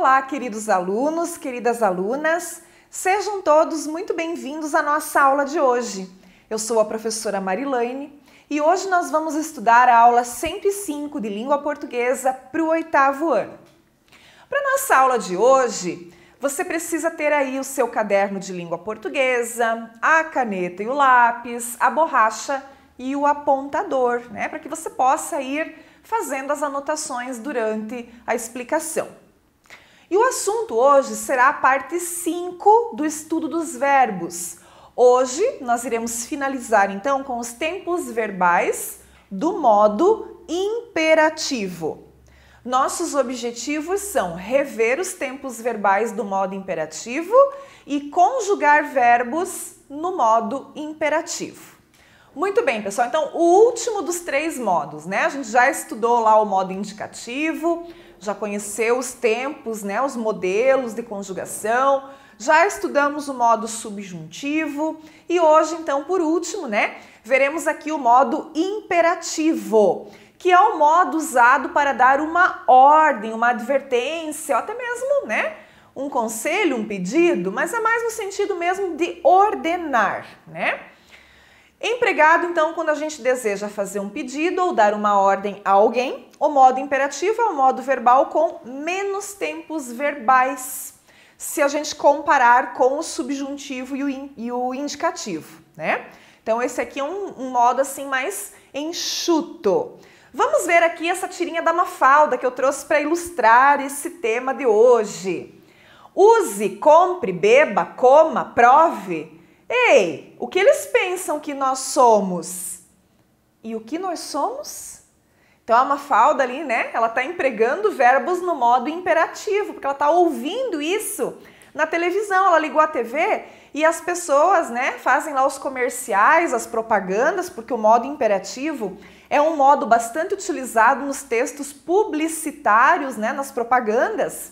Olá, queridos alunos, queridas alunas, sejam todos muito bem-vindos à nossa aula de hoje. Eu sou a professora Marilaine e hoje nós vamos estudar a aula 105 de língua portuguesa para o oitavo ano. Para nossa aula de hoje, você precisa ter aí o seu caderno de língua portuguesa, a caneta e o lápis, a borracha e o apontador, né, para que você possa ir fazendo as anotações durante a explicação. E o assunto hoje será a parte 5 do estudo dos verbos. Hoje nós iremos finalizar então com os tempos verbais do modo imperativo. Nossos objetivos são rever os tempos verbais do modo imperativo e conjugar verbos no modo imperativo. Muito bem, pessoal. Então, o último dos três modos, né? A gente já estudou lá o modo indicativo, já conheceu os tempos, né, os modelos de conjugação, já estudamos o modo subjuntivo e hoje, então, por último, né, veremos aqui o modo imperativo, que é o modo usado para dar uma ordem, uma advertência, ou até mesmo, né, um conselho, um pedido, mas é mais no sentido mesmo de ordenar, né? Empregado, então, quando a gente deseja fazer um pedido ou dar uma ordem a alguém, o modo imperativo é o modo verbal com menos tempos verbais, se a gente comparar com o subjuntivo e o, in, e o indicativo, né? Então, esse aqui é um, um modo assim mais enxuto. Vamos ver aqui essa tirinha da Mafalda que eu trouxe para ilustrar esse tema de hoje. Use, compre, beba, coma, prove Ei, o que eles pensam que nós somos? E o que nós somos? Então a Mafalda ali, né? Ela está empregando verbos no modo imperativo, porque ela está ouvindo isso na televisão. Ela ligou a TV e as pessoas, né, fazem lá os comerciais, as propagandas, porque o modo imperativo é um modo bastante utilizado nos textos publicitários, né, nas propagandas.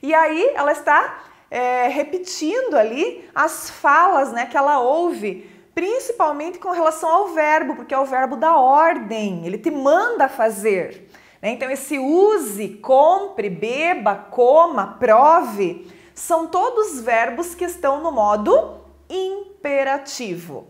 E aí ela está é, repetindo ali as falas né, que ela ouve, principalmente com relação ao verbo, porque é o verbo da ordem, ele te manda fazer. Né? Então, esse use, compre, beba, coma, prove, são todos verbos que estão no modo imperativo.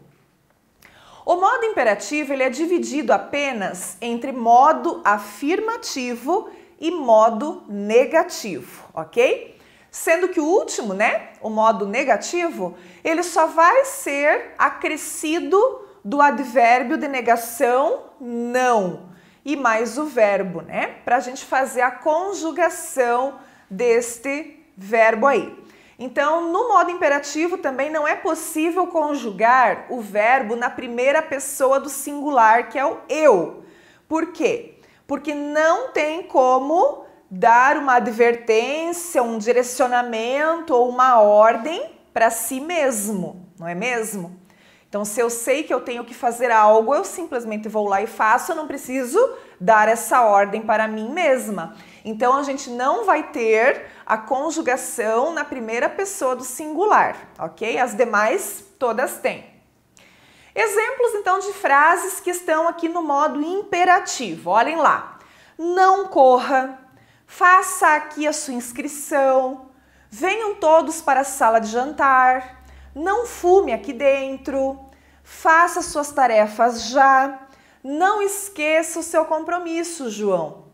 O modo imperativo ele é dividido apenas entre modo afirmativo e modo negativo, ok? sendo que o último, né, o modo negativo, ele só vai ser acrescido do advérbio de negação não e mais o verbo, né, para a gente fazer a conjugação deste verbo aí. Então, no modo imperativo também não é possível conjugar o verbo na primeira pessoa do singular, que é o eu. Por quê? Porque não tem como dar uma advertência, um direcionamento ou uma ordem para si mesmo, não é mesmo? Então, se eu sei que eu tenho que fazer algo, eu simplesmente vou lá e faço, eu não preciso dar essa ordem para mim mesma. Então, a gente não vai ter a conjugação na primeira pessoa do singular, ok? As demais todas têm. Exemplos então de frases que estão aqui no modo imperativo. Olhem lá. Não corra, faça aqui a sua inscrição, venham todos para a sala de jantar, não fume aqui dentro, faça suas tarefas já, não esqueça o seu compromisso, João.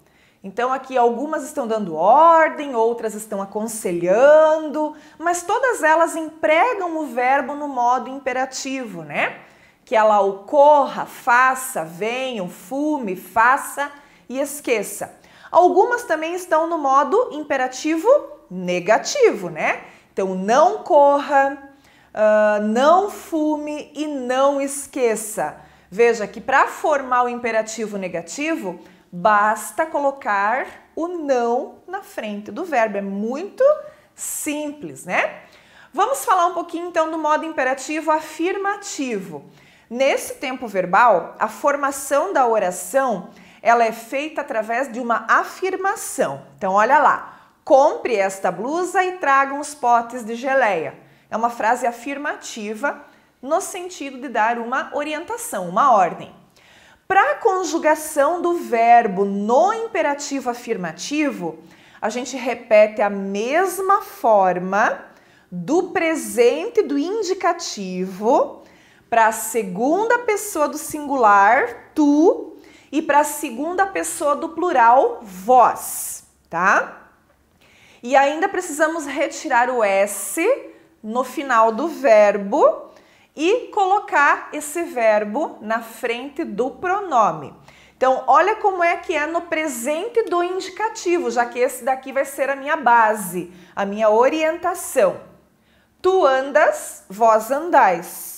Então, aqui algumas estão dando ordem, outras estão aconselhando, mas todas elas empregam o verbo no modo imperativo, né? Que ela ocorra, faça, venham, fume, faça e esqueça. Algumas também estão no modo imperativo negativo, né? Então, não corra, uh, não fume e não esqueça. Veja que para formar o imperativo negativo, basta colocar o não na frente do verbo. É muito simples, né? Vamos falar um pouquinho então do modo imperativo afirmativo. Nesse tempo verbal, a formação da oração ela é feita através de uma afirmação. Então, olha lá: compre esta blusa e traga uns potes de geleia. É uma frase afirmativa no sentido de dar uma orientação, uma ordem. Para a conjugação do verbo no imperativo afirmativo, a gente repete a mesma forma do presente do indicativo para a segunda pessoa do singular, tu, e para a segunda pessoa do plural, vós, tá? E ainda precisamos retirar o S no final do verbo e colocar esse verbo na frente do pronome. Então, olha como é que é no presente do indicativo, já que esse daqui vai ser a minha base, a minha orientação. Tu andas, vós andais.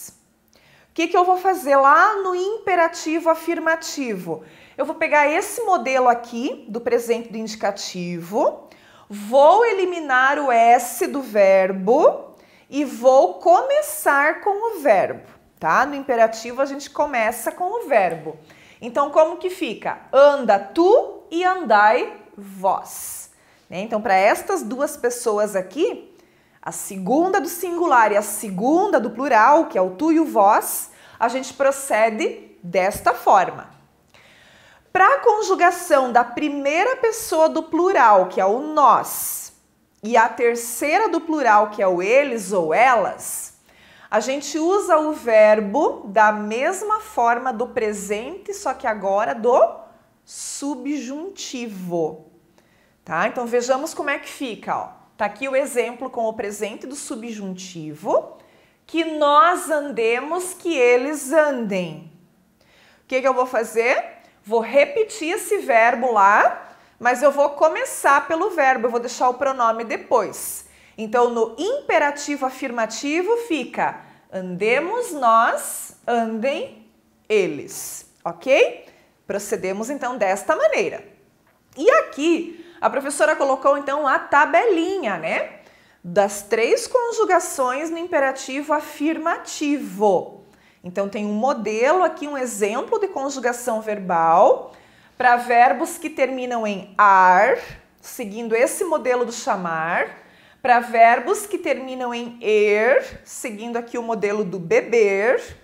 O que, que eu vou fazer lá no imperativo afirmativo? Eu vou pegar esse modelo aqui do presente do indicativo, vou eliminar o S do verbo e vou começar com o verbo, tá? No imperativo a gente começa com o verbo. Então, como que fica? Anda tu e andai vós. Né? Então, para estas duas pessoas aqui, a segunda do singular e a segunda do plural, que é o tu e o vós, a gente procede desta forma. Para a conjugação da primeira pessoa do plural, que é o nós, e a terceira do plural, que é o eles ou elas, a gente usa o verbo da mesma forma do presente, só que agora do subjuntivo. Tá? Então vejamos como é que fica, ó tá aqui o exemplo com o presente do subjuntivo. Que nós andemos, que eles andem. O que, que eu vou fazer? Vou repetir esse verbo lá, mas eu vou começar pelo verbo, eu vou deixar o pronome depois. Então, no imperativo afirmativo fica andemos nós, andem eles, ok? Procedemos então desta maneira. E aqui a professora colocou então a tabelinha, né? Das três conjugações no imperativo afirmativo. Então tem um modelo aqui, um exemplo de conjugação verbal para verbos que terminam em ar, seguindo esse modelo do chamar, para verbos que terminam em er, seguindo aqui o modelo do beber,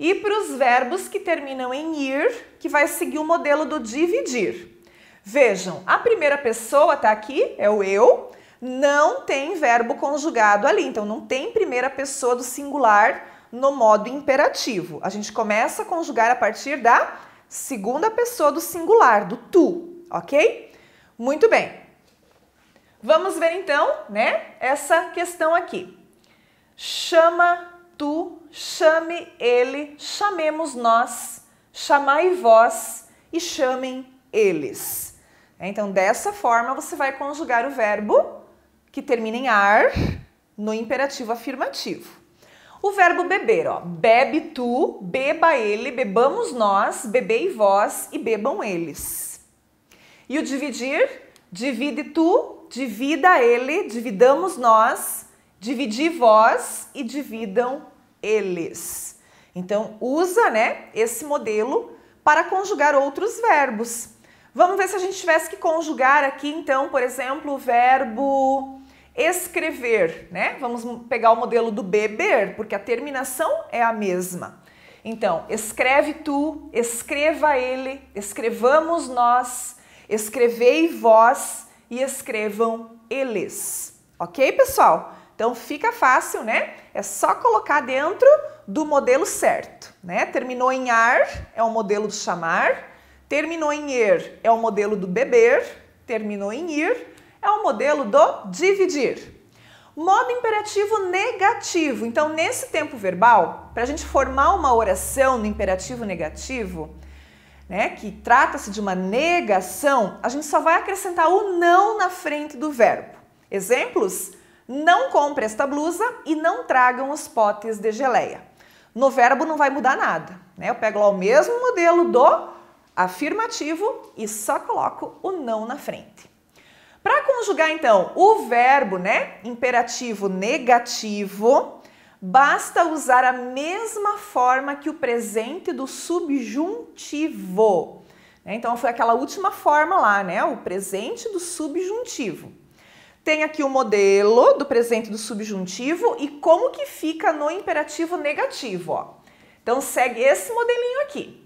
e para os verbos que terminam em ir, que vai seguir o modelo do dividir. Vejam, a primeira pessoa tá aqui, é o eu, não tem verbo conjugado ali, então não tem primeira pessoa do singular no modo imperativo. A gente começa a conjugar a partir da segunda pessoa do singular, do tu, ok? Muito bem. Vamos ver então, né, essa questão aqui. Chama tu, chame ele, chamemos nós, chamai vós e chamem eles. Né? Então, dessa forma, você vai conjugar o verbo que termina em ar no imperativo afirmativo. O verbo beber, ó. Bebe tu, beba ele, bebamos nós, bebei vós e bebam eles. E o dividir, divide tu, divida ele, dividamos nós, dividi vós e dividam eles. Então, usa, né, esse modelo para conjugar outros verbos. Vamos ver se a gente tivesse que conjugar aqui, então, por exemplo, o verbo escrever, né? Vamos pegar o modelo do beber, porque a terminação é a mesma. Então, escreve tu, escreva ele, escrevamos nós, escrevei vós e escrevam eles. Ok, pessoal? Então fica fácil, né? É só colocar dentro do modelo certo, né? Terminou em ar, é o modelo do chamar. Terminou em er é o modelo do beber, terminou em ir é o modelo do dividir. Modo imperativo negativo. Então, nesse tempo verbal, para a gente formar uma oração no imperativo negativo, né, que trata-se de uma negação, a gente só vai acrescentar o não na frente do verbo. Exemplos? Não compre esta blusa e não tragam os potes de geleia. No verbo não vai mudar nada, né? Eu pego lá o mesmo modelo do afirmativo e só coloco o não na frente. Para conjugar então o verbo, né, imperativo negativo, basta usar a mesma forma que o presente do subjuntivo. Né, então foi aquela última forma lá, né, o presente do subjuntivo. Tem aqui o modelo do presente do subjuntivo e como que fica no imperativo negativo, ó. Então segue esse modelinho aqui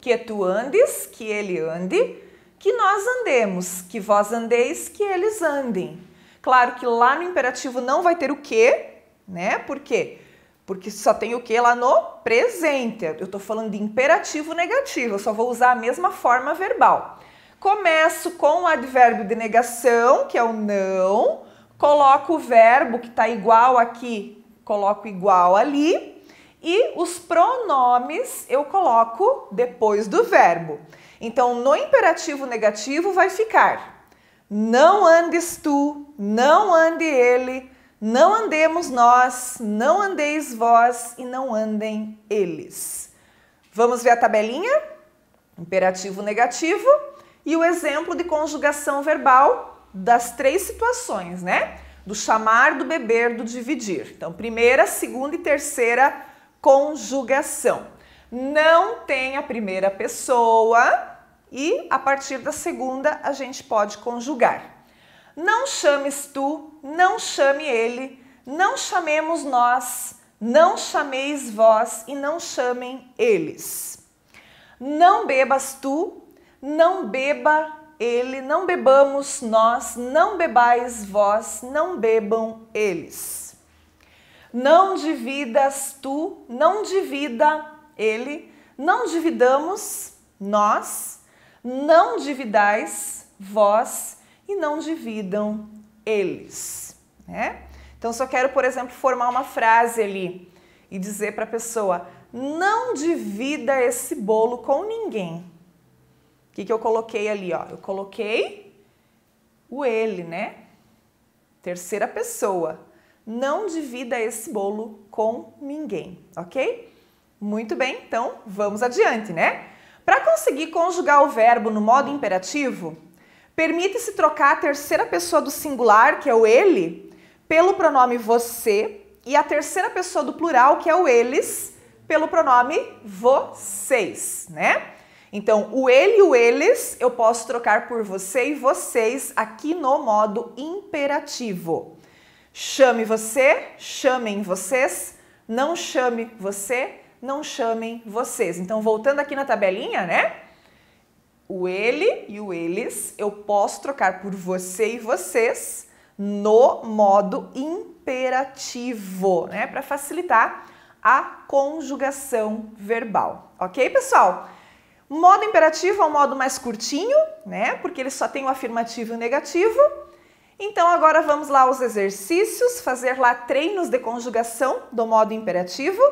que tu andes, que ele ande, que nós andemos, que vós andeis, que eles andem. Claro que lá no imperativo não vai ter o que, né? Por quê? Porque só tem o que lá no presente. Eu estou falando de imperativo negativo, eu só vou usar a mesma forma verbal. Começo com o advérbio de negação, que é o não, coloco o verbo que está igual aqui, coloco igual ali, e os pronomes eu coloco depois do verbo. Então, no imperativo negativo vai ficar: não andes tu, não ande ele, não andemos nós, não andeis vós e não andem eles. Vamos ver a tabelinha? Imperativo negativo e o exemplo de conjugação verbal das três situações, né? Do chamar, do beber, do dividir. Então, primeira, segunda e terceira conjugação. Não tem a primeira pessoa e a partir da segunda a gente pode conjugar. Não chames tu, não chame ele, não chamemos nós, não chameis vós e não chamem eles. Não bebas tu, não beba ele, não bebamos nós, não bebais vós, não bebam eles. Não dividas tu, não divida ele, não dividamos nós, não dividais vós e não dividam eles, né? Então, só quero, por exemplo, formar uma frase ali e dizer para a pessoa: não divida esse bolo com ninguém. O que, que eu coloquei ali? Ó? Eu coloquei o ele, né? Terceira pessoa não divida esse bolo com ninguém, ok? Muito bem, então vamos adiante, né? Para conseguir conjugar o verbo no modo imperativo, permite-se trocar a terceira pessoa do singular, que é o ele, pelo pronome você e a terceira pessoa do plural, que é o eles, pelo pronome vocês, né? Então, o ele e o eles eu posso trocar por você e vocês aqui no modo imperativo. Chame você, chamem vocês, não chame você, não chamem vocês. Então, voltando aqui na tabelinha, né? O ele e o eles eu posso trocar por você e vocês no modo imperativo, né? Para facilitar a conjugação verbal. Ok, pessoal? Modo imperativo é um modo mais curtinho, né? Porque ele só tem o afirmativo e o negativo. Então agora vamos lá aos exercícios, fazer lá treinos de conjugação do modo imperativo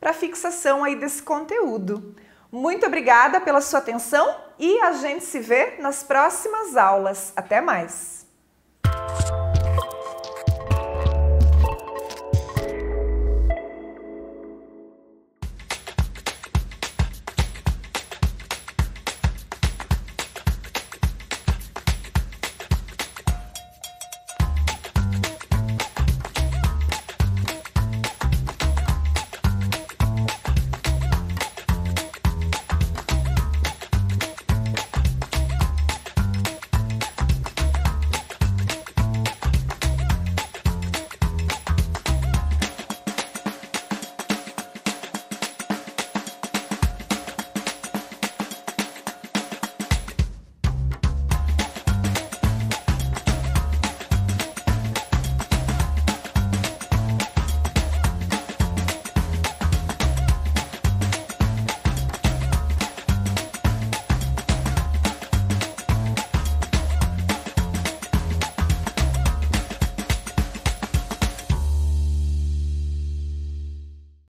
para fixação aí desse conteúdo. Muito obrigada pela sua atenção e a gente se vê nas próximas aulas. Até mais!